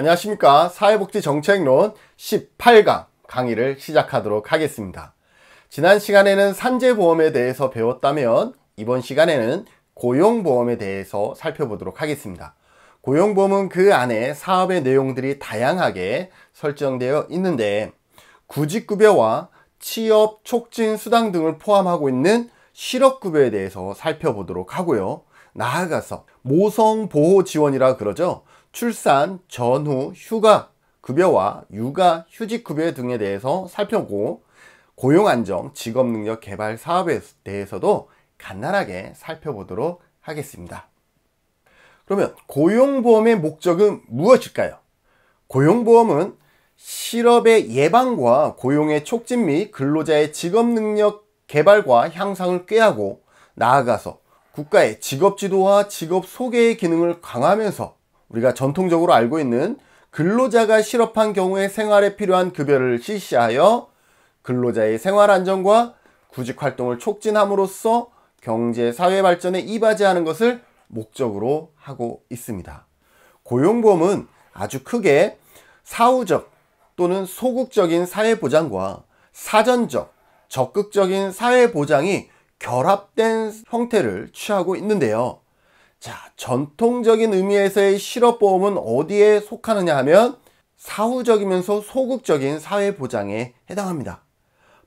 안녕하십니까 사회복지 정책론 18강 강의를 시작하도록 하겠습니다 지난 시간에는 산재보험에 대해서 배웠다면 이번 시간에는 고용보험에 대해서 살펴보도록 하겠습니다 고용보험은 그 안에 사업의 내용들이 다양하게 설정되어 있는데 구직급여와 취업 촉진 수당 등을 포함하고 있는 실업급여에 대해서 살펴보도록 하고요. 나아가서 모성보호지원이라 그러죠. 출산, 전후, 휴가, 급여와 육아, 휴직 급여 등에 대해서 살펴보고 고용 안정, 직업 능력 개발 사업에 대해서도 간단하게 살펴보도록 하겠습니다. 그러면 고용보험의 목적은 무엇일까요? 고용보험은 실업의 예방과 고용의 촉진 및 근로자의 직업 능력 개발과 향상을 꾀하고 나아가서 국가의 직업 지도와 직업 소개의 기능을 강화하면서 우리가 전통적으로 알고 있는 근로자가 실업한 경우에 생활에 필요한 급여를 실시하여 근로자의 생활 안정과 구직 활동을 촉진함으로써 경제 사회 발전에 이바지하는 것을 목적으로 하고 있습니다. 고용보험은 아주 크게 사후적 또는 소극적인 사회보장과 사전적, 적극적인 사회보장이 결합된 형태를 취하고 있는데요. 자, 전통적인 의미에서의 실업보험은 어디에 속하느냐 하면 사후적이면서 소극적인 사회보장에 해당합니다.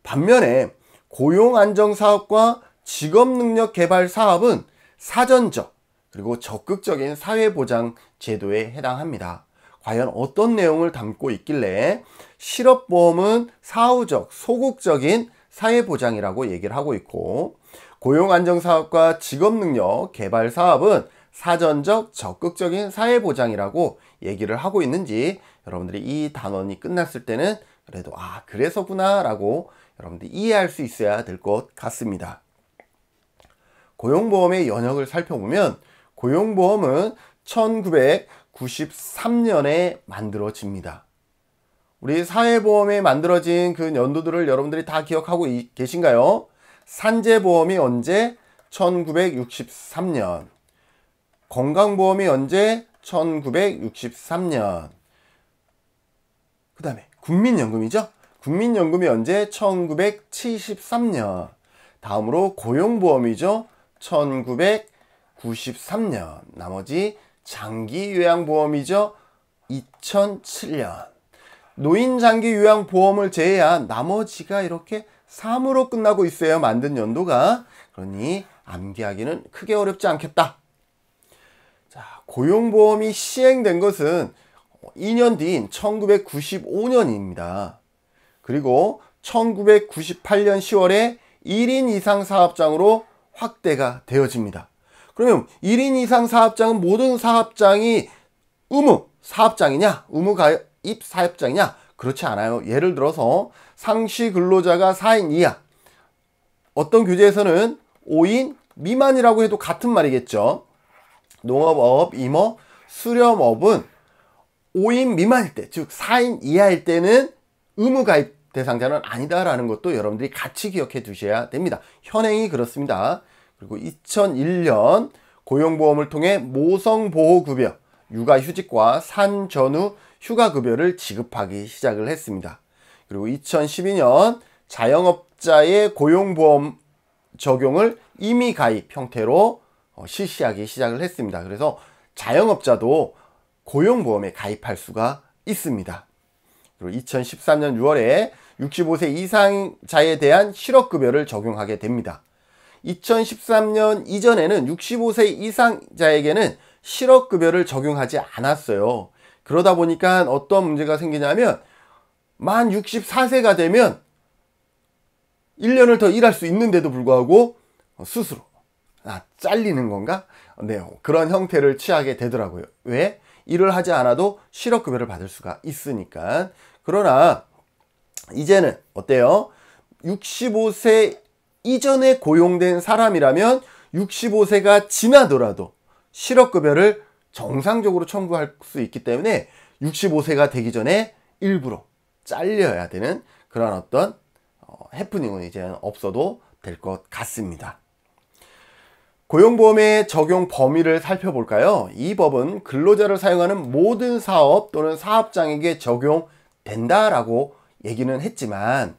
반면에 고용안정사업과 직업능력개발사업은 사전적 그리고 적극적인 사회보장 제도에 해당합니다. 과연 어떤 내용을 담고 있길래 실업보험은 사후적, 소극적인 사회보장이라고 얘기를 하고 있고 고용안정사업과 직업능력 개발 사업은 사전적 적극적인 사회보장이라고 얘기를 하고 있는지 여러분들이 이 단원이 끝났을 때는 그래도 아 그래서구나 라고 여러분들이 이해할 수 있어야 될 것 같습니다. 고용보험의 연역을 살펴보면 고용보험은 1993년에 만들어집니다. 우리 사회보험에 만들어진 그 연도들을 여러분들이 다 기억하고 계신가요? 산재보험이 언제? 1963년. 건강보험이 언제? 1963년. 그 다음에 국민연금이죠. 국민연금이 언제? 1973년. 다음으로 고용보험이죠. 1993년. 나머지 장기요양보험이죠. 2007년. 노인장기요양보험을 제외한 나머지가 이렇게 3으로 끝나고 있어요. 만든 연도가. 그러니 암기하기는 크게 어렵지 않겠다. 자, 고용보험이 시행된 것은 2년 뒤인 1995년입니다. 그리고 1998년 10월에 1인 이상 사업장으로 확대가 되어집니다. 그러면 1인 이상 사업장은 모든 사업장이 의무 사업장이냐, 의무 가입 사업장이냐, 그렇지 않아요. 예를 들어서 상시 근로자가 4인 이하 어떤 교재에서는 5인 미만이라고 해도 같은 말이겠죠. 농업업, 임업, 수렴업은 5인 미만일 때, 즉 4인 이하일 때는 의무 가입 대상자는 아니다라는 것도 여러분들이 같이 기억해 두셔야 됩니다. 현행이 그렇습니다. 그리고 2001년 고용보험을 통해 모성보호급여, 육아휴직과 산전후 휴가급여를 지급하기 시작을 했습니다. 그리고 2012년 자영업자의 고용보험 적용을 이미 가입 형태로 어, 실시하기 시작을 했습니다. 그래서 자영업자도 고용보험에 가입할 수가 있습니다. 그리고 2013년 6월에 65세 이상자에 대한 실업급여를 적용하게 됩니다. 2013년 이전에는 65세 이상자에게는 실업급여를 적용하지 않았어요. 그러다 보니까 어떤 문제가 생기냐면 만 64세가 되면 1년을 더 일할 수 있는데도 불구하고 스스로 아 잘리는 건가? 네 그런 형태를 취하게 되더라고요 왜? 일을 하지 않아도 실업급여를 받을 수가 있으니까 그러나 이제는 어때요? 65세 이전에 고용된 사람이라면 65세가 지나더라도 실업급여를 정상적으로 청구할 수 있기 때문에 65세가 되기 전에 일부러 잘려야 되는 그런 어떤 어, 해프닝은 이제 없어도 될 것 같습니다. 고용보험의 적용 범위를 살펴볼까요? 이 법은 근로자를 사용하는 모든 사업 또는 사업장에게 적용된다라고 얘기는 했지만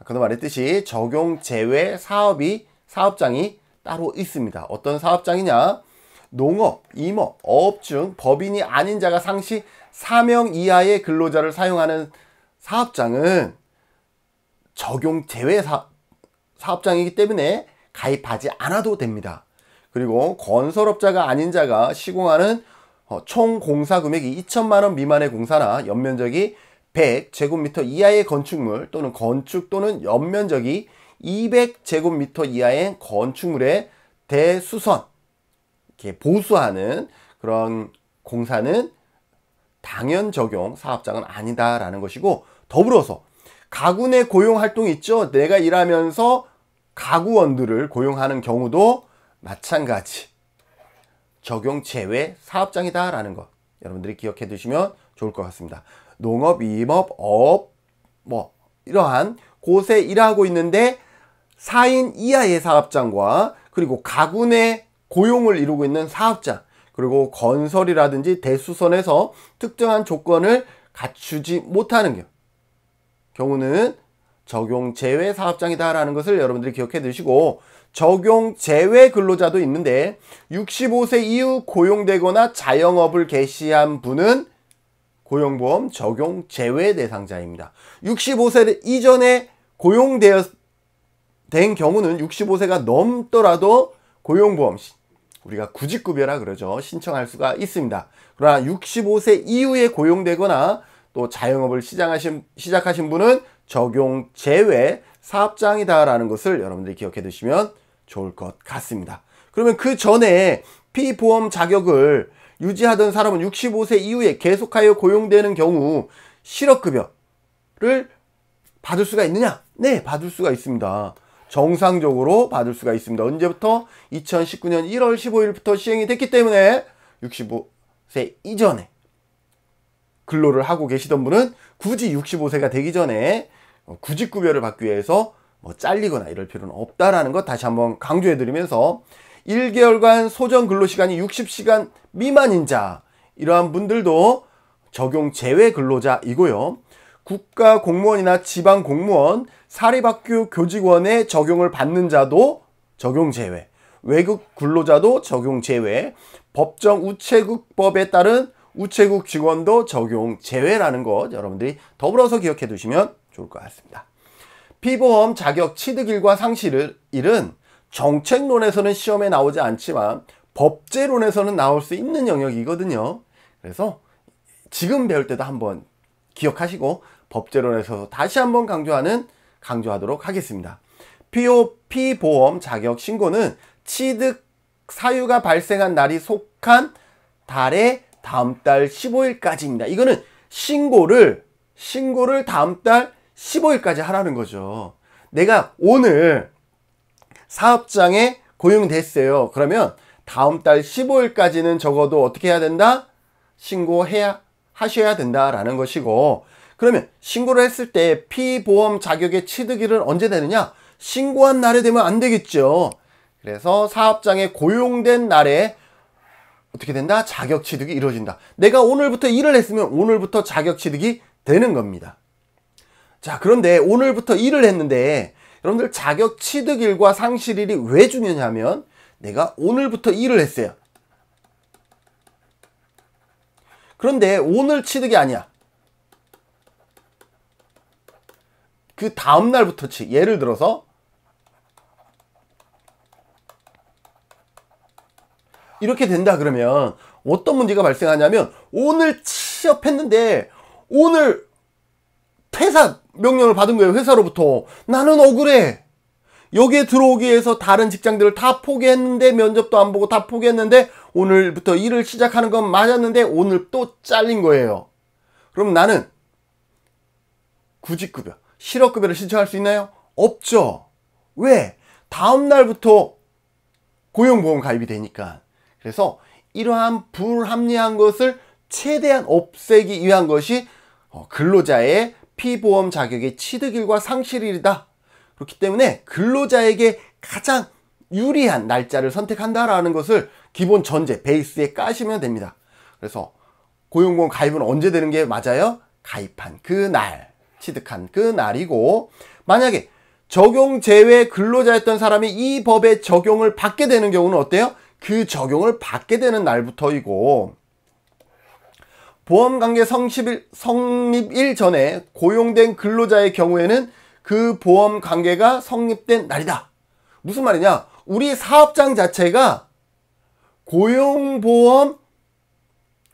아까도 말했듯이 적용 제외 사업이 사업장이 따로 있습니다. 어떤 사업장이냐? 농업, 임업, 어업 중 법인이 아닌 자가 상시 4명 이하의 근로자를 사용하는 사업장은 적용 제외 사, 사업장이기 때문에 가입하지 않아도 됩니다. 그리고 건설업자가 아닌 자가 시공하는 어, 총 공사 금액이 2천만 원 미만의 공사나 연면적이 100제곱미터 이하의 건축물 또는 건축 또는 연면적이 200제곱미터 이하의 건축물의 대수선 이렇게 보수하는 그런 공사는 당연 적용 사업장은 아니다라는 것이고 더불어서 가구내 고용 활동 있죠. 내가 일하면서 가구원들을 고용하는 경우도 마찬가지 적용 제외 사업장이다라는 것 여러분들이 기억해 두시면 좋을 것 같습니다. 농업, 임업, 업뭐 이러한 곳에 일하고 있는데 4인 이하의 사업장과 그리고 가구 내 고용을 이루고 있는 사업자, 그리고 건설이라든지 대수선에서 특정한 조건을 갖추지 못하는 경우는 적용 제외 사업장이다라는 것을 여러분들이 기억해 두시고 적용 제외 근로자도 있는데 65세 이후 고용되거나 자영업을 개시한 분은 고용보험 적용 제외 대상자입니다. 65세 이전에 고용된 경우는 65세가 넘더라도 고용보험 우리가 구직급여라 그러죠. 신청할 수가 있습니다. 그러나 65세 이후에 고용되거나 또 자영업을 시작하신, 시작하신 분은 적용 제외 사업장이다라는 것을 여러분들이 기억해 두시면 좋을 것 같습니다. 그러면 그 전에 피보험 자격을 유지하던 사람은 65세 이후에 계속하여 고용되는 경우 실업급여를 받을 수가 있느냐? 네, 받을 수가 있습니다. 정상적으로 받을 수가 있습니다. 언제부터? 2019년 1월 15일부터 시행이 됐기 때문에 65세 이전에 근로를 하고 계시던 분은 굳이 65세가 되기 전에 구직급여를 어, 받기 위해서 뭐 잘리거나 이럴 필요는 없다라는 것 다시 한번 강조해 드리면서 1개월간 소정 근로시간이 60시간 미만인 자 이러한 분들도 적용 제외 근로자이고요. 국가 공무원이나 지방 공무원, 사립학교 교직원의 적용을 받는 자도 적용 제외, 외국 근로자도 적용 제외, 법정 우체국법에 따른 우체국 직원도 적용 제외라는 것 여러분들이 더불어서 기억해 두시면 좋을 것 같습니다. 피보험 자격 취득일과 상실일은 정책론에서는 시험에 나오지 않지만 법제론에서는 나올 수 있는 영역이거든요. 그래서 지금 배울 때도 한번 기억하시고 법제론에서 다시 한번 강조하는 강조하도록 하겠습니다. POP 보험 자격 신고는 취득 사유가 발생한 날이 속한 달의 다음 달 15일까지입니다. 이거는 신고를 신고를 다음 달 15일까지 하라는 거죠. 내가 오늘 사업장에 고용됐어요. 그러면 다음 달 15일까지는 적어도 어떻게 해야 된다? 신고해야 하셔야 된다라는 것이고 그러면 신고를 했을 때 피보험 자격의 취득일은 언제 되느냐? 신고한 날에 되면 안 되겠죠. 그래서 사업장에 고용된 날에 어떻게 된다? 자격 취득이 이루어진다. 내가 오늘부터 일을 했으면 오늘부터 자격 취득이 되는 겁니다. 자, 그런데 오늘부터 일을 했는데 여러분들 자격 취득일과 상실일이 왜 중요하냐면 내가 오늘부터 일을 했어요. 그런데 오늘 취득이 아니야. 그 다음 날부터 치. 예를 들어서 이렇게 된다 그러면 어떤 문제가 발생하냐면 오늘 취업했는데 오늘 퇴사 명령을 받은 거예요 회사로부터 나는 억울해 여기에 들어오기 위해서 다른 직장들을 다 포기했는데 면접도 안 보고 다 포기했는데 오늘부터 일을 시작하는 건 맞았는데 오늘 또 잘린 거예요 그럼 나는 구직급여 실업급여를 신청할 수 있나요? 없죠. 왜? 다음 날부터 고용보험 가입이 되니까. 그래서 이러한 불합리한 것을 최대한 없애기 위한 것이 어, 근로자의 피보험 자격의 취득일과 상실일이다. 그렇기 때문에 근로자에게 가장 유리한 날짜를 선택한다라는 것을 기본 전제, 베이스에 까시면 됩니다. 그래서 고용보험 가입은 언제 되는 게 맞아요? 가입한 그날. 취득한 그날이고 만약에 적용 제외 근로자였던 사람이 이 법의 적용을 받게 되는 경우는 어때요? 그 적용을 받게 되는 날부터이고 보험관계 성립일, 전에 고용된 근로자의 경우에는 그 보험관계가 성립된 날이다. 무슨 말이냐? 우리 사업장 자체가 고용보험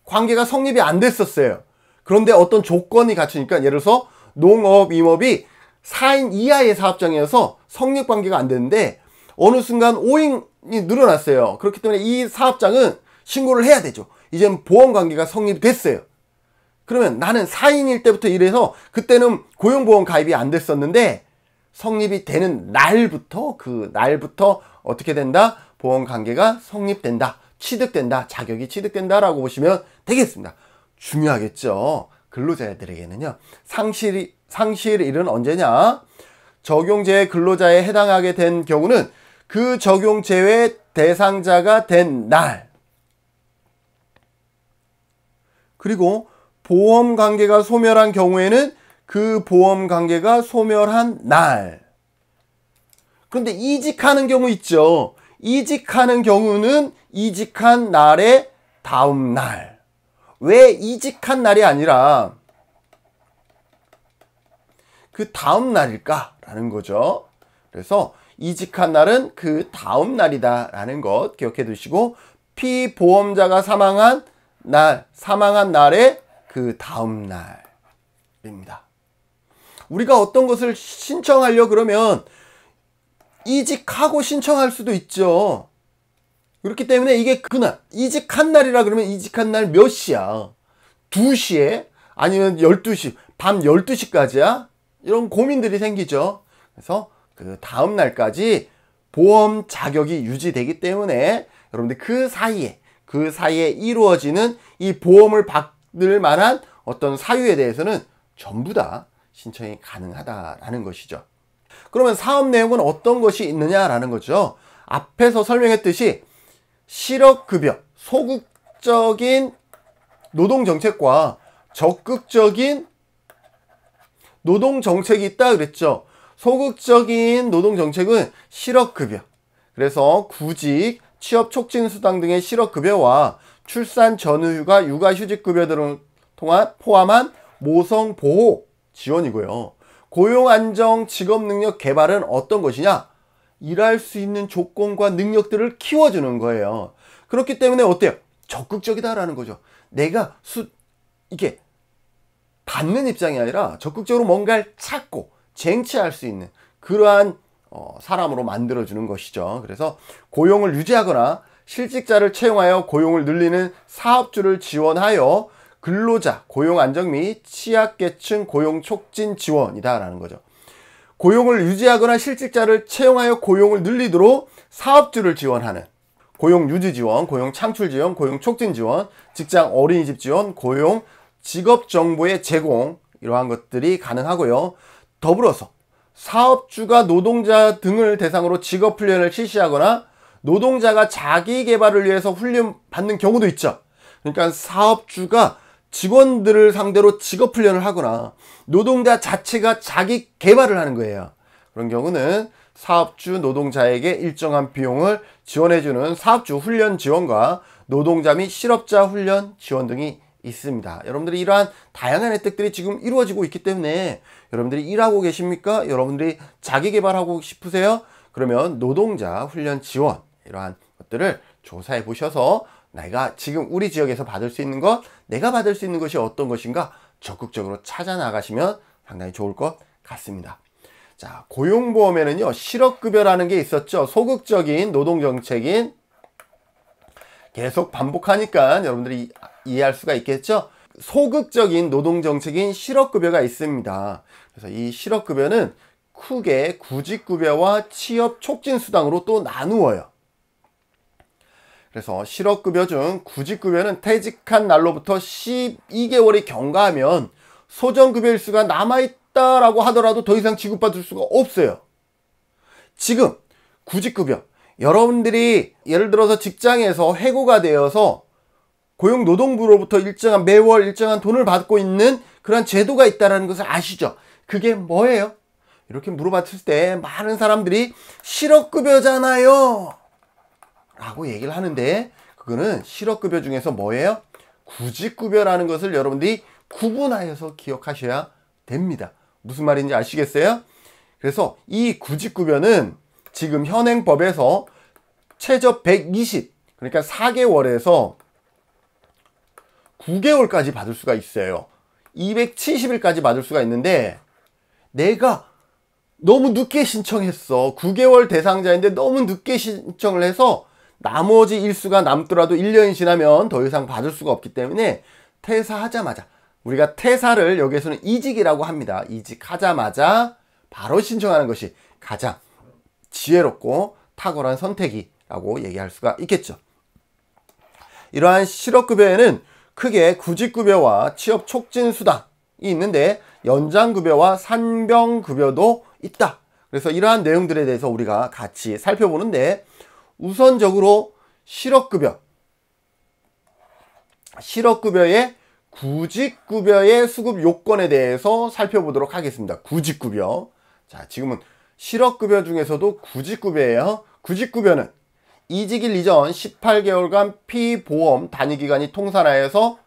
관계가 성립이 안 됐었어요. 그런데 어떤 조건이 갖추니까 예를 들어서 농업, 임업이 4인 이하의 사업장이어서 성립관계가 안 되는데 어느 순간 5인이 늘어났어요. 그렇기 때문에 이 사업장은 신고를 해야 되죠. 이젠 보험관계가 성립됐어요. 그러면 나는 4인일 때부터 일해서 그때는 고용보험 가입이 안 됐었는데 성립이 되는 날부터 그 날부터 어떻게 된다? 보험관계가 성립된다. 취득된다. 자격이 취득된다. 라고 보시면 되겠습니다. 중요하겠죠. 근로자들에게는요. 상실이 상실일은 언제냐? 적용제외 근로자에 해당하게 된 경우는 그 적용제외 대상자가 된 날. 그리고 보험 관계가 소멸한 경우에는 그 보험 관계가 소멸한 날. 그런데 이직하는 경우 있죠. 이직하는 경우는 이직한 날의 다음 날. 왜 이직한 날이 아니라 그 다음 날일까라는 거죠. 그래서 이직한 날은 그 다음 날이다라는 것 기억해 두시고 피보험자가 사망한 날, 사망한 날의 그 다음 날입니다. 우리가 어떤 것을 신청하려 그러면 이직하고 신청할 수도 있죠. 그렇기 때문에 이게 그날 이직한 날이라 그러면 이직한 날 몇 시야 2시에 아니면 12시 밤 12시까지야 이런 고민들이 생기죠 그래서 그 다음 날까지 보험 자격이 유지되기 때문에 여러분들 그 사이에 그 사이에 이루어지는 이 보험을 받을 만한 어떤 사유에 대해서는 전부 다 신청이 가능하다라는 것이죠. 그러면 사업 내용은 어떤 것이 있느냐라는 거죠. 앞에서 설명했듯이 실업급여, 소극적인 노동정책과 적극적인 노동정책이 있다 그랬죠. 소극적인 노동정책은 실업급여, 그래서 구직, 취업촉진수당 등의 실업급여와 출산 전후휴가, 육아휴직급여 등을 통한 포함한 모성보호 지원이고요. 고용안정 직업능력 개발은 어떤 것이냐? 일할 수 있는 조건과 능력들을 키워주는 거예요. 그렇기 때문에 어때요? 적극적이다라는 거죠. 내가 수, 이게 받는 입장이 아니라 적극적으로 뭔가를 찾고 쟁취할 수 있는 그러한 어, 사람으로 만들어주는 것이죠. 그래서 고용을 유지하거나 실직자를 채용하여 고용을 늘리는 사업주를 지원하여 근로자 고용 안정 및 취약계층 고용 촉진 지원이다라는 거죠. 고용을 유지하거나 실직자를 채용하여 고용을 늘리도록 사업주를 지원하는 고용 유지 지원, 고용 창출 지원, 고용 촉진 지원, 직장 어린이집 지원, 고용 직업 정보의 제공 이러한 것들이 가능하고요. 더불어서 사업주가 노동자 등을 대상으로 직업 훈련을 실시하거나 노동자가 자기 개발을 위해서 훈련 받는 경우도 있죠. 그러니까 사업주가 직원들을 상대로 직업 훈련을 하거나 노동자 자체가 자기 개발을 하는 거예요. 그런 경우는 사업주 노동자에게 일정한 비용을 지원해주는 사업주 훈련 지원과 노동자 및 실업자 훈련 지원 등이 있습니다. 여러분들이 이러한 다양한 혜택들이 지금 이루어지고 있기 때문에 여러분들이 일하고 계십니까? 여러분들이 자기 개발하고 싶으세요? 그러면 노동자 훈련 지원 이러한 것들을 조사해 보셔서 내가 지금 우리 지역에서 받을 수 있는 것, 내가 받을 수 있는 것이 어떤 것인가 적극적으로 찾아 나가시면 상당히 좋을 것 같습니다. 자, 고용보험에는요, 실업급여라는 게 있었죠. 소극적인 노동정책인 계속 반복하니까 여러분들이 이해할 수가 있겠죠. 소극적인 노동정책인 실업급여가 있습니다. 그래서 이 실업급여는 크게 구직급여와 취업촉진수당으로 또 나누어요. 그래서 실업급여 중 구직급여는 퇴직한 날로부터 12개월이 경과하면 소정급여 일수가 남아있다라고 하더라도 더 이상 지급받을 수가 없어요. 지금 구직급여 여러분들이 예를 들어서 직장에서 해고가 되어서 고용노동부로부터 일정한 매월 일정한 돈을 받고 있는 그런 제도가 있다는 것을 아시죠? 그게 뭐예요? 이렇게 물어봤을 때 많은 사람들이 실업급여잖아요. 라고 얘기를 하는데 그거는 실업급여 중에서 뭐예요? 구직급여라는 것을 여러분들이 구분하여서 기억하셔야 됩니다. 무슨 말인지 아시겠어요? 그래서 이 구직급여는 지금 현행법에서 최저 120 그러니까 4개월에서 9개월까지 받을 수가 있어요. 270일까지 받을 수가 있는데 내가 너무 늦게 신청했어. 9개월 대상자인데 너무 늦게 신청을 해서 나머지 일수가 남더라도 1년이 지나면 더 이상 받을 수가 없기 때문에 퇴사하자마자 우리가 퇴사를 여기에서는 이직이라고 합니다. 이직하자마자 바로 신청하는 것이 가장 지혜롭고 탁월한 선택이라고 얘기할 수가 있겠죠. 이러한 실업급여에는 크게 구직급여와 취업촉진수당이 있는데 연장급여와 산병급여도 있다. 그래서 이러한 내용들에 대해서 우리가 같이 살펴보는데 우선적으로 실업급여, 실업급여의 구직급여의 수급 요건에 대해서 살펴보도록 하겠습니다. 구직급여. 자, 지금은 실업급여 중에서도 구직급여예요. 구직급여는 이직일 이전 18개월간 피보험 단위기간이 통산하여서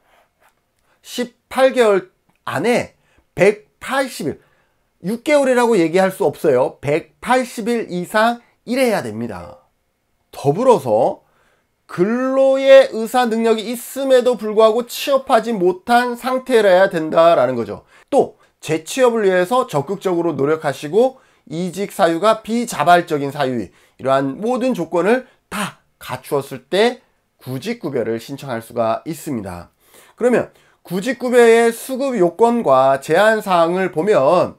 18개월 안에 180일, 6개월이라고 얘기할 수 없어요. 180일 이상 일해야 됩니다. 더불어서 근로의 의사 능력이 있음에도 불구하고 취업하지 못한 상태라야 된다라는 거죠. 또 재취업을 위해서 적극적으로 노력하시고 이직 사유가 비자발적인 사유이 이러한 모든 조건을 다 갖추었을 때 구직구별을 신청할 수가 있습니다. 그러면 구직구별의 수급 요건과 제한 사항을 보면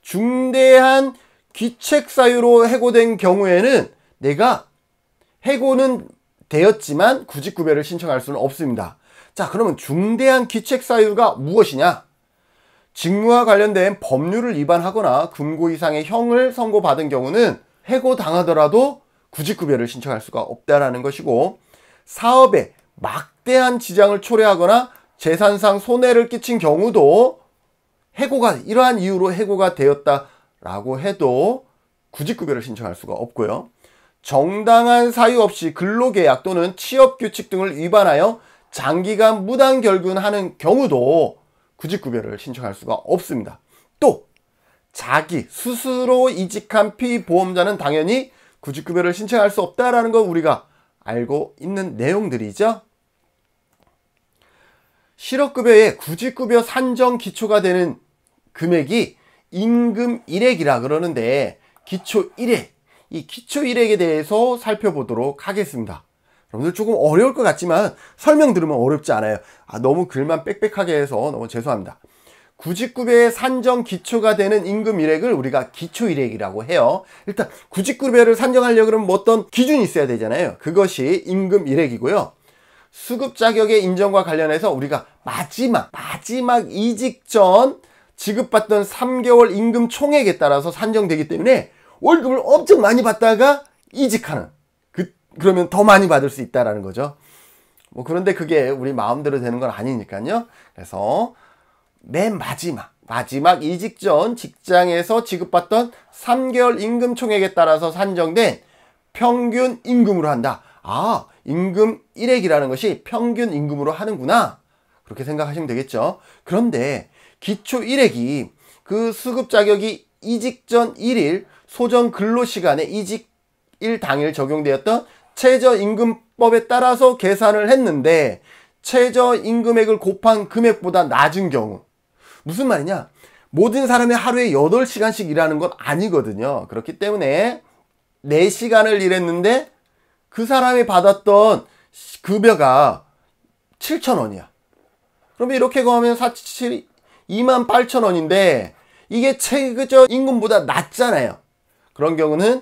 중대한 귀책 사유로 해고된 경우에는 내가 해고는 되었지만 구직구별을 신청할 수는 없습니다. 자 그러면 중대한 기책 사유가 무엇이냐? 직무와 관련된 법률을 위반하거나 금고 이상의 형을 선고받은 경우는 해고당하더라도 구직구별을 신청할 수가 없다라는 것이고 사업에 막대한 지장을 초래하거나 재산상 손해를 끼친 경우도 해고가 이러한 이유로 해고가 되었다라고 해도 구직구별을 신청할 수가 없고요. 정당한 사유 없이 근로계약 또는 취업규칙 등을 위반하여 장기간 무단 결근하는 경우도 구직구별을 신청할 수가 없습니다. 또 자기 스스로 이직한 피보험자는 당연히 구직구별을 신청할 수 없다라는 거 우리가 알고 있는 내용들이죠. 실업급여의 구직급여 산정 기초가 되는 금액이 임금 1액이라 그러는데 기초 1액 이 기초 이력에 대해서 살펴보도록 하겠습니다. 여러분들 조금 어려울 것 같지만 설명 들으면 어렵지 않아요. 아, 너무 글만 빽빽하게 해서 너무 죄송합니다. 구직급여의 산정 기초가 되는 임금 이력을 우리가 기초 이력이라고 해요. 일단 구직급여를 산정하려고 그러면 뭐 어떤 기준이 있어야 되잖아요. 그것이 임금 이력이고요. 수급 자격의 인정과 관련해서 우리가 마지막 마지막 이직 전 지급받던 3개월 임금 총액에 따라서 산정되기 때문에 월급을 엄청 많이 받다가 이직하는 그, 그러면 더 많이 받을 수 있다라는 거죠. 뭐 그런데 그게 우리 마음대로 되는 건 아니니까요. 그래서 맨 마지막 마지막 이직 전 직장에서 지급받던 3개월 임금 총액에 따라서 산정된 평균 임금으로 한다. 아, 임금 1액이라는 것이 평균 임금으로 하는구나. 그렇게 생각하시면 되겠죠. 그런데 기초 1액이 그 수급 자격이 이직 전 1일 소정 근로시간에 이직일 당일 적용되었던 최저임금법에 따라서 계산을 했는데 최저임금액을 곱한 금액보다 낮은 경우 무슨 말이냐 모든 사람이 하루에 8시간씩 일하는 건 아니거든요 그렇기 때문에 4시간을 일했는데 그 사람이 받았던 급여가 7천원이야 그러면 이렇게 구하면 4, 7, 2만 8천원인데 이게 최저 임금보다 낮잖아요 그런 경우는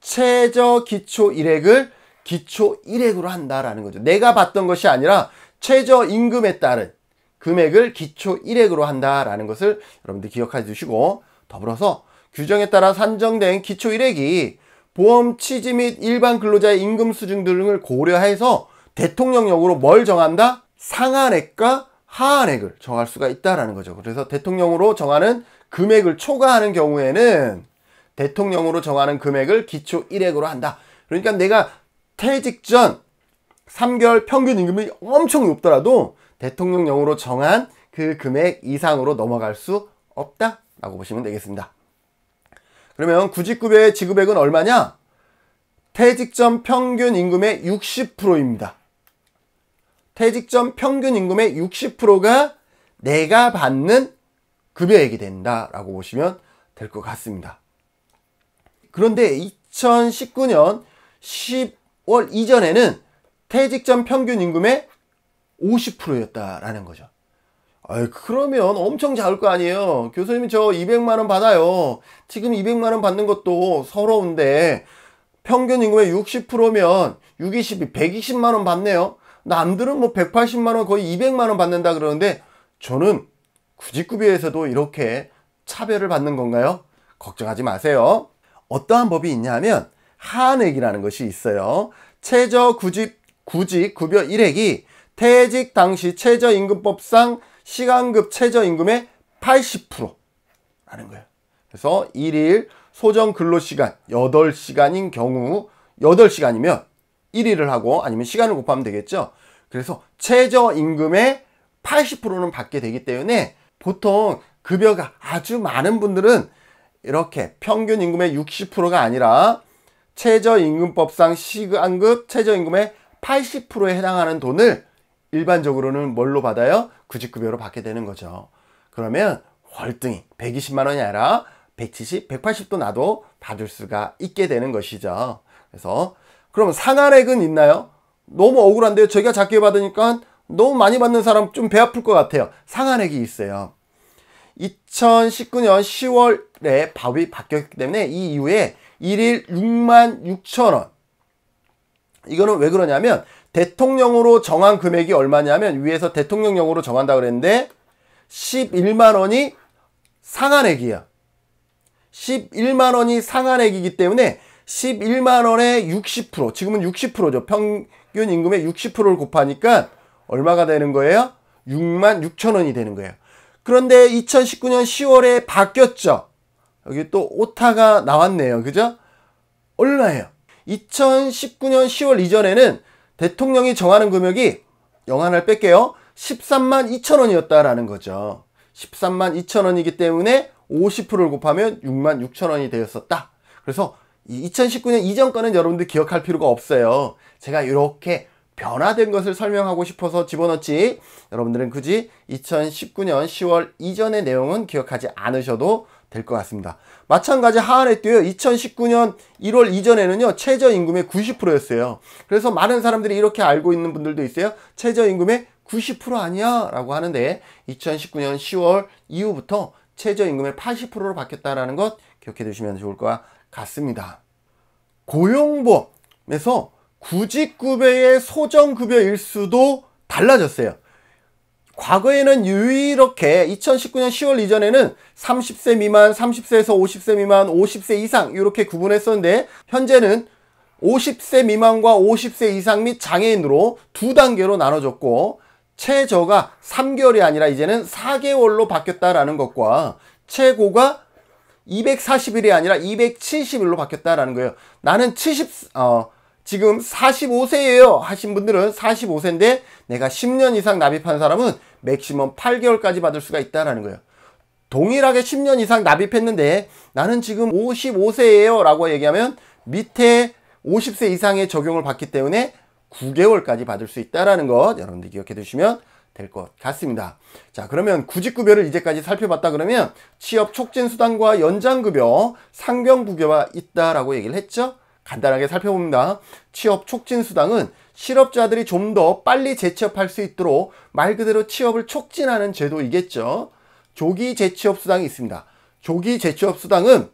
최저 기초 일액을 기초 일액으로 한다라는 거죠. 내가 받던 것이 아니라 최저 임금에 따른 금액을 기초 일액으로 한다라는 것을 여러분들 기억해 주시고 더불어서 규정에 따라 산정된 기초 일액이 보험 취지 및 일반 근로자의 임금 수준 등을 고려해서 대통령령으로 뭘 정한다? 상한액과 하한액을 정할 수가 있다라는 거죠. 그래서 대통령으로 정하는 금액을 초과하는 경우에는 대통령으로 정하는 금액을 기초 1액으로 한다. 그러니까 내가 퇴직 전 3개월 평균 임금이 엄청 높더라도 대통령령으로 정한 그 금액 이상으로 넘어갈 수 없다 라고 보시면 되겠습니다 그러면 구직급여의 지급액은 얼마냐 퇴직전 평균 임금의 60%입니다 퇴직전 평균 임금의 60%가 내가 받는 급여액이 된다 라고 보시면 될 것 같습니다 그런데 2019년 10월 이전에는 퇴직 전 평균 임금의 50%였다라는 거죠. 아 그러면 엄청 작을 거 아니에요. 교수님 저 200만원 받아요. 지금 200만원 받는 것도 서러운데, 평균 임금의 60%면 620이 120만원 받네요. 남들은 뭐 180만원 거의 200만원 받는다 그러는데, 저는 구직구비에서도 이렇게 차별을 받는 건가요? 걱정하지 마세요. 어떠한 법이 있냐 하면 한액이라는 것이 있어요. 최저 구직, 구직 급여 1액이 퇴직 당시 최저임금법상 시간급 최저임금의 80%라는 거예요. 그래서 1일 소정 근로시간 8시간인 경우 8시간이면 1일을 하고 아니면 시간을 곱하면 되겠죠. 그래서 최저임금의 80%는 받게 되기 때문에 보통 급여가 아주 많은 분들은 이렇게 평균 임금의 60%가 아니라 최저임금법상 시간급 최저임금의 80%에 해당하는 돈을 일반적으로는 뭘로 받아요? 구직급여로 받게 되는 거죠. 그러면 월등히 120만원이 아니라 170, 180도 나도 받을 수가 있게 되는 것이죠. 그래서 그럼 상한액은 있나요? 너무 억울한데요. 저희가 작게 받으니까 너무 많이 받는 사람 좀 배 아플 것 같아요. 상한액이 있어요. 2019년 10월 의 네, 밥이 바뀌었기 때문에 이 이후에 1일 6만 6천 원. 이거는 왜 그러냐면 대통령으로 정한 금액이 얼마냐면 위에서 대통령령으로 정한다 그랬는데 11만 원이 상한액이야. 11만 원이 상한액이기 때문에 11만 원의 60% 지금은 60%죠. 평균 임금의 60%를 곱하니까 얼마가 되는 거예요? 6만 6천 원이 되는 거예요. 그런데 2019년 10월에 바뀌었죠. 여기 또 오타가 나왔네요. 그죠? 얼마예요? 2019년 10월 이전에는 대통령이 정하는 금액이 영하나 뺄게요. 13만 2천 원이었다라는 거죠. 13만 2천 원이기 때문에 50%를 곱하면 6만 6천 원이 되었었다. 그래서 2019년 이전 거는 여러분들 기억할 필요가 없어요. 제가 이렇게 변화된 것을 설명하고 싶어서 집어넣지 여러분들은 굳이 2019년 10월 이전의 내용은 기억하지 않으셔도 될것 같습니다. 마찬가지 하한에 뛰어 2019년 1월 이전에는요, 최저임금의 90%였어요. 그래서 많은 사람들이 이렇게 알고 있는 분들도 있어요. 최저임금의 90% 아니야? 라고 하는데, 2019년 10월 이후부터 최저임금의 80%로 바뀌었다라는 것 기억해 두시면 좋을 것 같습니다. 고용보험에서 구직급여의 소정급여일 수도 달라졌어요. 과거에는 유일하게 2019년 10월 이전에는 30세 미만, 30세에서 50세 미만, 50세 이상 이렇게 구분했었는데 현재는 50세 미만과 50세 이상 및 장애인으로 두 단계로 나눠졌고 최저가 3개월이 아니라 이제는 4개월로 바뀌었다라는 것과 최고가 240일이 아니라 270일로 바뀌었다라는 거예요. 나는 70, 어, 지금 45세예요 하신 분들은 45세인데 내가 10년 이상 납입한 사람은 맥시멈 8개월까지 받을 수가 있다라는 거예요. 동일하게 10년 이상 납입했는데 나는 지금 55세예요 라고 얘기하면 밑에 50세 이상의 적용을 받기 때문에 9개월까지 받을 수 있다라는 것 여러분들 기억해 두시면 될 것 같습니다. 자 그러면 구직급여를 이제까지 살펴봤다 그러면 취업 촉진수당과 연장급여, 상병부여가 있다라고 얘기를 했죠. 간단하게 살펴봅니다. 취업 촉진 수당은 실업자들이 좀 더 빨리 재취업할 수 있도록 말 그대로 취업을 촉진하는 제도이겠죠. 조기 재취업 수당이 있습니다. 조기 재취업 수당은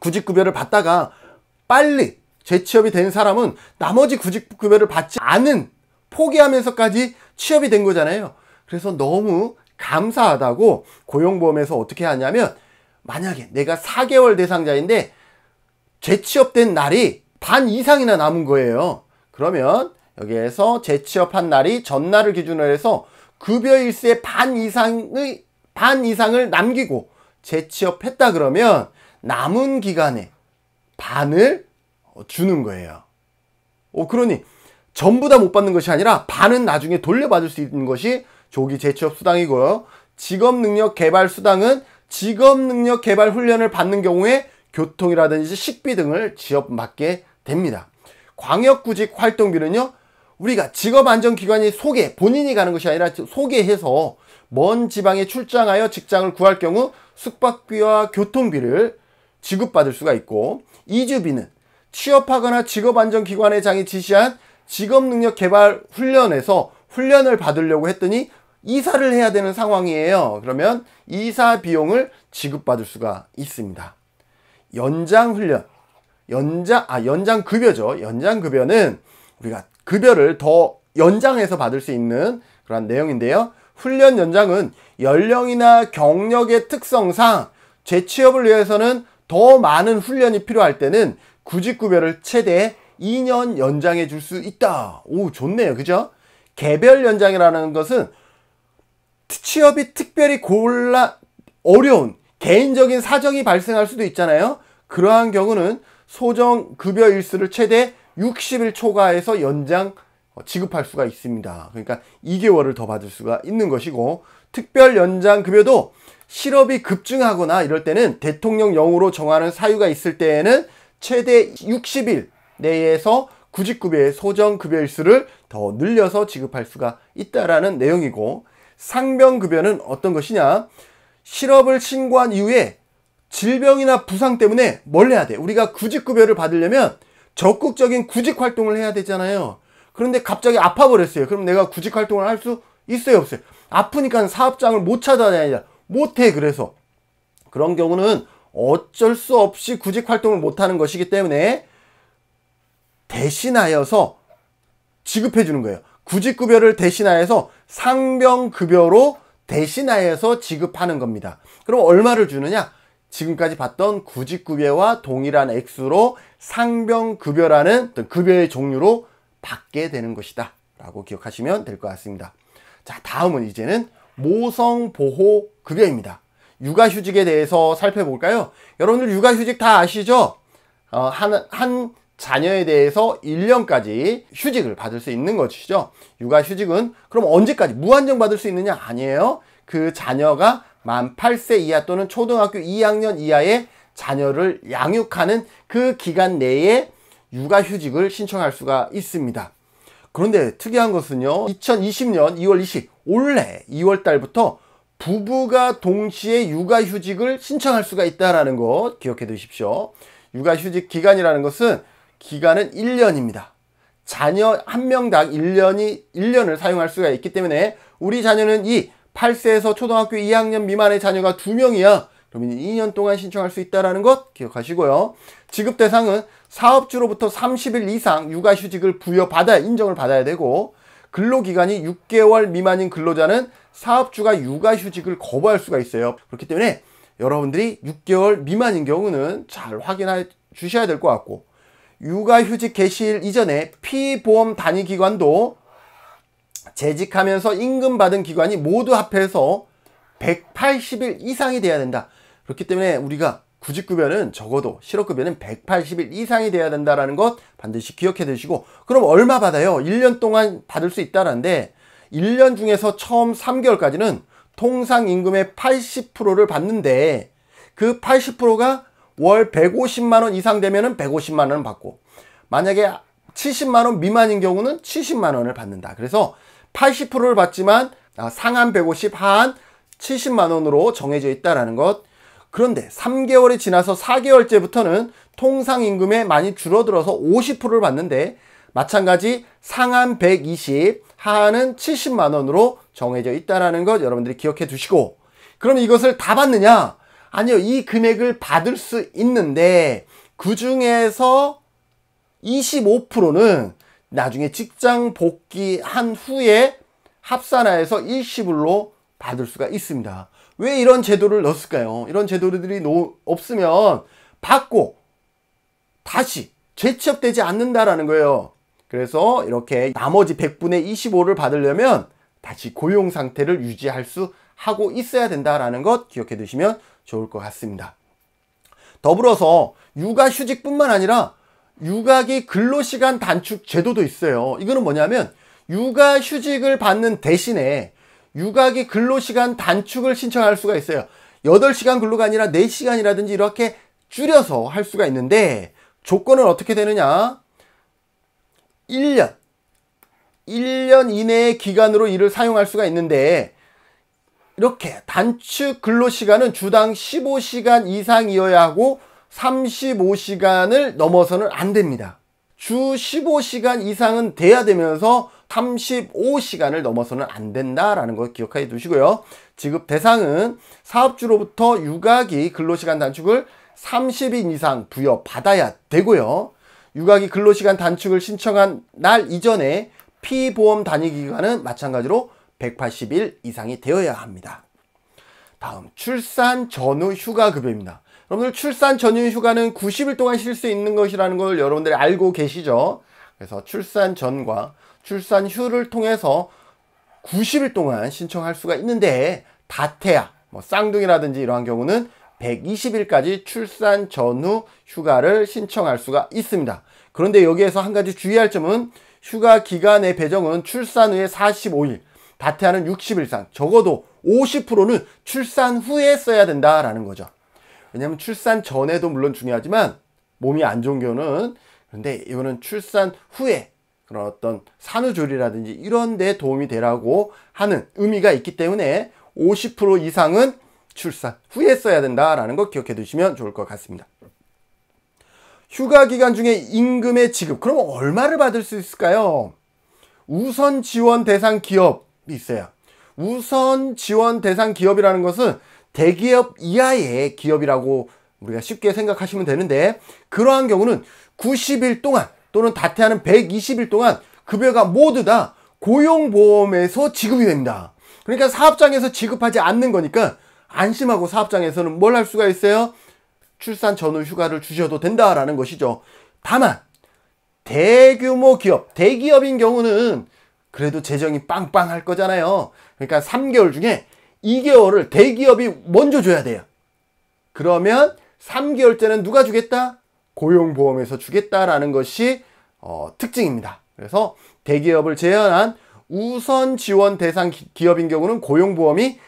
구직급여를 받다가 빨리 재취업이 된 사람은 나머지 구직급여를 받지 않은 포기하면서까지 취업이 된 거잖아요. 그래서 너무 감사하다고 고용보험에서 어떻게 하냐면 만약에 내가 4개월 대상자인데 재취업된 날이 반 이상이나 남은 거예요. 그러면 여기에서 재취업한 날이 전날을 기준으로 해서 급여일세 반 이상의 반 이상을 남기고 재취업했다 그러면 남은 기간에 반을 주는 거예요. 오, 어, 그러니 전부 다 못 받는 것이 아니라 반은 나중에 돌려받을 수 있는 것이 조기 재취업 수당이고요. 직업 능력 개발 수당은 직업 능력 개발 훈련을 받는 경우에 교통이라든지 식비 등을 지역 맞게 됩니다. 광역구직 활동비는요. 우리가 직업안전기관이 소개, 본인이 가는 것이 아니라 소개해서 먼 지방에 출장하여 직장을 구할 경우 숙박비와 교통비를 지급받을 수가 있고 이주비는 취업하거나 직업안전기관의 장이 지시한 직업능력개발훈련에서 훈련을 받으려고 했더니 이사를 해야 되는 상황이에요. 그러면 이사 비용을 지급받을 수가 있습니다. 연장훈련, 연장 아 연장 급여죠. 연장 급여는 우리가 급여를 더 연장해서 받을 수 있는 그런 내용인데요. 훈련 연장은 연령이나 경력의 특성상 재취업을 위해서는 더 많은 훈련이 필요할 때는 구직급여를 최대 2년 연장해 줄 수 있다. 오, 좋네요. 그죠? 개별 연장이라는 것은 취업이 특별히 골라 어려운 개인적인 사정이 발생할 수도 있잖아요. 그러한 경우는 소정 급여 일수를 최대 60일 초과해서 연장 어, 지급할 수가 있습니다. 그러니까 2개월을 더 받을 수가 있는 것이고 특별 연장 급여도 실업이 급증하거나 이럴 때는 대통령령으로 정하는 사유가 있을 때에는 최대 60일 내에서 구직급여의 소정급여일수를 더 늘려서 지급할 수가 있다라는 내용이고 상병급여는 어떤 것이냐 실업을 신고한 이후에 질병이나 부상 때문에 뭘 해야 돼? 우리가 구직급여를 받으려면 적극적인 구직 활동을 해야 되잖아요. 그런데 갑자기 아파버렸어요. 그럼 내가 구직 활동을 할 수 있어요? 없어요? 아프니까 사업장을 못 찾아다니냐? 못해, 그래서. 그런 경우는 어쩔 수 없이 구직 활동을 못하는 것이기 때문에 대신하여서 지급해 주는 거예요. 구직급여를 대신하여서 상병급여로 대신하여서 지급하는 겁니다. 그럼 얼마를 주느냐? 지금까지 봤던 구직급여와 동일한 액수로 상병급여라는 어떤 급여의 종류로 받게 되는 것이다 라고 기억하시면 될 것 같습니다 자 다음은 이제는 모성보호급여입니다 육아휴직에 대해서 살펴볼까요? 여러분들 육아휴직 다 아시죠? 어, 한, 한 자녀에 대해서 1년까지 휴직을 받을 수 있는 것이죠 육아휴직은 그럼 언제까지 무한정 받을 수 있느냐? 아니에요 그 자녀가 만 8세 이하 또는 초등학교 2학년 이하의 자녀를 양육하는 그 기간 내에 육아휴직을 신청할 수가 있습니다. 그런데 특이한 것은요. 2020년 2월 20일 올해 2월 달부터 부부가 동시에 육아휴직을 신청할 수가 있다라는 거 기억해 두십시오. 육아휴직 기간이라는 것은 기간은 1년입니다. 자녀 한 명당 1년이 1년을 사용할 수가 있기 때문에 우리 자녀는 이 8세에서 초등학교 2학년 미만의 자녀가 2명이야 그러면 2년 동안 신청할 수 있다는 것 기억하시고요. 지급 대상은 사업주로부터 30일 이상 육아휴직을 부여받아 인정을 받아야 되고 근로기간이 6개월 미만인 근로자는 사업주가 육아휴직을 거부할 수가 있어요. 그렇기 때문에 여러분들이 6개월 미만인 경우는 잘 확인해 주셔야 될 것 같고 육아휴직 개시일 이전에 피보험 단위기관도 재직하면서 임금 받은 기간이 모두 합해서 180일 이상이 돼야 된다. 그렇기 때문에 우리가 구직급여는 적어도 실업급여는 180일 이상이 돼야 된다라는 것 반드시 기억해 두시고 그럼 얼마 받아요? 1년 동안 받을 수 있다는데 1년 중에서 처음 3개월까지는 통상 임금의 80%를 받는데 그 80%가 월 150만 원 이상 되면은 150만 원을 받고 만약에 70만 원 미만인 경우는 70만 원을 받는다. 그래서 80%를 받지만 아, 상한 150, 하한 70만 원으로 정해져 있다라는 것. 그런데 3개월이 지나서 4개월째부터는 통상 임금에 많이 줄어들어서 50%를 받는데 마찬가지 상한 120, 하한은 70만 원으로 정해져 있다라는 것 여러분들이 기억해 두시고 그럼 이것을 다 받느냐? 아니요. 이 금액을 받을 수 있는데 그 중에서 25%는 나중에 직장 복귀한 후에 합산하여서 일시불로 받을 수가 있습니다. 왜 이런 제도를 넣었을까요? 이런 제도들이 없으면 받고 다시 재취업되지 않는다라는 거예요. 그래서 이렇게 나머지 100분의 25를 받으려면 다시 고용 상태를 유지할 수 하고 있어야 된다라는 것 기억해 두시면 좋을 것 같습니다. 더불어서 육아 휴직뿐만 아니라 육아기 근로시간 단축 제도도 있어요. 이거는 뭐냐면 육아 휴직을 받는 대신에 육아기 근로시간 단축을 신청할 수가 있어요. 8시간 근로가 아니라 4시간이라든지 이렇게 줄여서 할 수가 있는데 조건은 어떻게 되느냐? 1년 1년 이내의 기간으로 이를 사용할 수가 있는데 이렇게 단축 근로시간은 주당 15시간 이상이어야 하고 35시간을 넘어서는 안 됩니다. 주 15시간 이상은 돼야 되면서 35시간을 넘어서는 안 된다라는 거 기억해 두시고요. 지급 대상은 사업주로부터 육아기 근로시간 단축을 30인 이상 부여받아야 되고요. 육아기 근로시간 단축을 신청한 날 이전에 피보험 단위기간은 마찬가지로 180일 이상이 되어야 합니다. 다음 출산 전후 휴가 급여입니다. 여러분들 출산 전인 휴가는 90일 동안 쉴 수 있는 것이라는 걸 여러분들이 알고 계시죠? 그래서 출산 전과 출산 휴를 통해서 90일 동안 신청할 수가 있는데 다태아, 뭐 쌍둥이라든지 이러한 경우는 120일까지 출산 전후 휴가를 신청할 수가 있습니다. 그런데 여기에서 한 가지 주의할 점은 휴가 기간의 배정은 출산 후에 45일, 다태아는 60일상, 적어도 50%는 출산 후에 써야 된다라는 거죠. 왜냐하면 출산 전에도 물론 중요하지만 몸이 안 좋은 경우는 그런데 이거는 출산 후에 그런 어떤 산후조리라든지 이런 데 도움이 되라고 하는 의미가 있기 때문에 50% 이상은 출산 후에 써야 된다라는 거 기억해 두시면 좋을 것 같습니다. 휴가 기간 중에 임금의 지급 그럼 얼마를 받을 수 있을까요? 우선 지원 대상 기업이 있어요. 우선 지원 대상 기업이라는 것은 대기업 이하의 기업이라고 우리가 쉽게 생각하시면 되는데 그러한 경우는 90일 동안 또는 다퇴하는 120일 동안 급여가 모두 다 고용보험에서 지급이 됩니다. 그러니까 사업장에서 지급하지 않는 거니까 안심하고 사업장에서는 뭘 할 수가 있어요? 출산 전후 휴가를 주셔도 된다라는 것이죠. 다만 대규모 기업, 대기업인 경우는 그래도 재정이 빵빵할 거잖아요. 그러니까 3개월 중에 2개월을 대기업이 먼저 줘야 돼요. 그러면 3개월째는 누가 주겠다? 고용보험에서 주겠다라는 것이 어, 특징입니다. 그래서 대기업을 제외한 우선 지원 대상 기업인 경우는 고용보험이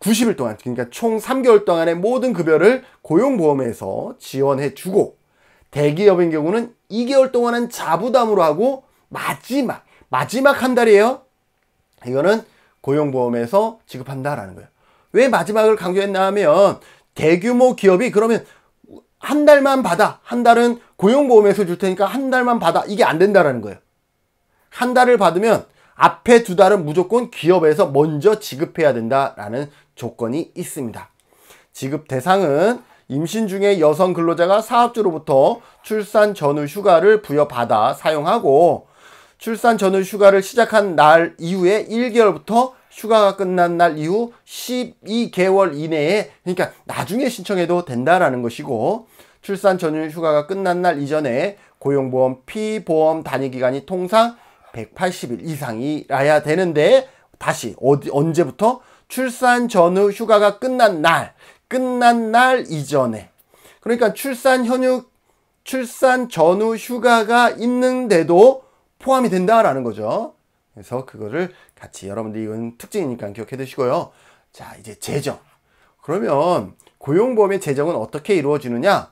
90일 동안, 그러니까 총 3개월 동안의 모든 급여를 고용보험에서 지원해 주고, 대기업인 경우는 2개월 동안은 자부담으로 하고, 마지막, 마지막 한 달이에요. 이거는 고용보험에서 지급한다라는 거예요. 왜 마지막을 강조했나하면 대규모 기업이 그러면 한 달만 받아. 한 달은 고용보험에서 줄 테니까 한 달만 받아. 이게 안 된다라는 거예요. 한 달을 받으면 앞에 두 달은 무조건 기업에서 먼저 지급해야 된다라는 조건이 있습니다. 지급 대상은 임신 중에 여성 근로자가 사업주로부터 출산 전후 휴가를 부여받아 사용하고 출산 전후 휴가를 시작한 날 이후에 1개월부터 휴가가 끝난 날 이후 12개월 이내에 그러니까 나중에 신청해도 된다라는 것이고 출산 전후 휴가가 끝난 날 이전에 고용보험 피보험 단위 기간이 통상 180일 이상이라야 되는데 다시 어디 언제부터 출산 전후 휴가가 끝난 날 끝난 날 이전에 그러니까 출산 현육 출산 전후 휴가가 있는데도 포함이 된다라는 거죠. 그래서 그거를 같이 여러분들이 이건 특징이니까 기억해 두시고요. 자, 이제 재정. 그러면 고용보험의 재정은 어떻게 이루어지느냐?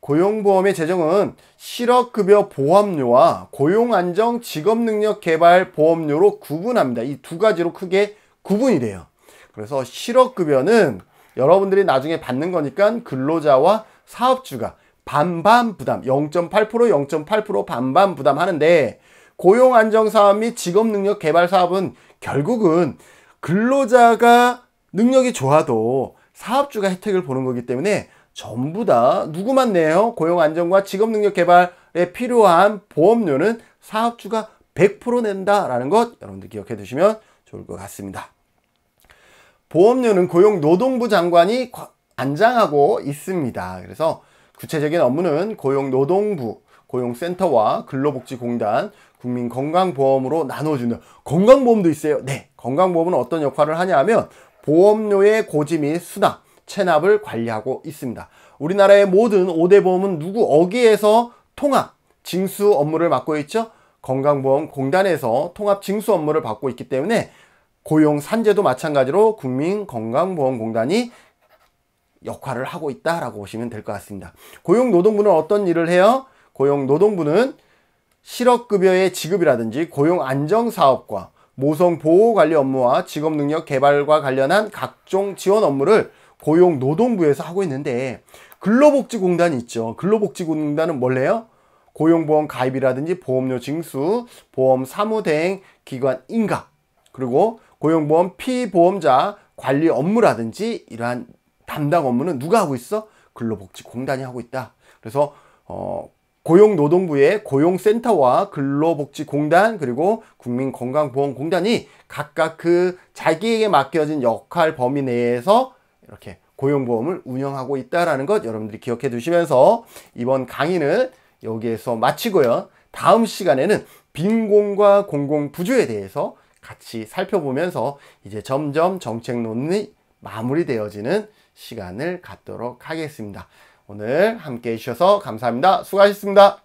고용보험의 재정은 실업급여 보험료와 고용안정 직업능력개발 보험료로 구분합니다. 이 두 가지로 크게 구분이 돼요. 그래서 실업급여는 여러분들이 나중에 받는 거니까 근로자와 사업주가 반반 부담 0.8% 0.8% 반반 부담하는데 고용 안정 사업 및 직업 능력 개발 사업은 결국은 근로자가 능력이 좋아도 사업주가 혜택을 보는 거기 때문에 전부 다 누구만 내요? 고용 안정과 직업 능력 개발에 필요한 보험료는 사업주가 100% 낸다라는 것 여러분들 기억해 두시면 좋을 것 같습니다. 보험료는 고용노동부 장관이 안장하고 있습니다. 그래서 구체적인 업무는 고용노동부, 고용센터와 근로복지공단, 국민 건강보험으로 나눠주는 건강보험도 있어요. 네, 건강보험은 어떤 역할을 하냐 하면 보험료의 고지 및 수납, 체납을 관리하고 있습니다. 우리나라의 모든 5대 보험은 누구 어기에서 통합, 징수 업무를 맡고 있죠. 건강보험공단에서 통합 징수 업무를 받고 있기 때문에 고용 산재도 마찬가지로 국민건강보험공단이 역할을 하고 있다라고 보시면 될 것 같습니다. 고용노동부는 어떤 일을 해요? 고용노동부는 실업급여의 지급이라든지 고용 안정 사업과 모성 보호 관리 업무와 직업 능력 개발과 관련한 각종 지원 업무를 고용 노동부에서 하고 있는데 근로복지공단이 있죠. 근로복지공단은 뭘래요? 고용보험 가입이라든지 보험료 징수, 보험 사무대행 기관 인가, 그리고 고용보험 피보험자 관리 업무라든지 이러한 담당 업무는 누가 하고 있어? 근로복지공단이 하고 있다. 그래서 어, 고용노동부의 고용센터와 근로복지공단 그리고 국민건강보험공단이 각각 그 자기에게 맡겨진 역할 범위 내에서 이렇게 고용보험을 운영하고 있다라는 것 여러분들이 기억해 두시면서 이번 강의는 여기에서 마치고요. 다음 시간에는 빈공과 공공부조에 대해서 같이 살펴보면서 이제 점점 정책론이 마무리되어지는 시간을 갖도록 하겠습니다. 오늘 함께 해주셔서 감사합니다. 수고하셨습니다.